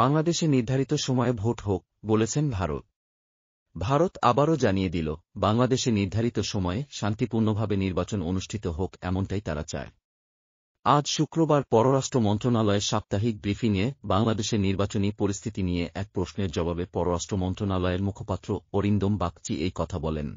বাংলাদেশে নির্ধারিত সময়ে ভোট হোক বলেছেন ভারত ভারত আবারও জানিয়ে দিল বাংলাদেশে নির্ধারিত সময়ে শান্তিপূর্ণভাবে নির্বাচন অনুষ্ঠিত হোক এমনটাই তারা চায় আজ শুক্রবার পররাষ্ট্র মন্ত্রণালয়ের সাপ্তাহিক ব্রিফিংয়ে বাংলাদেশের নির্বাচনী পরিস্থিতি নিয়ে এক প্রশ্নের জবাবে পররাষ্ট্র মন্ত্রণালয়ের মুখপাত্র অরিন্দম বাগচি এই কথা বলেন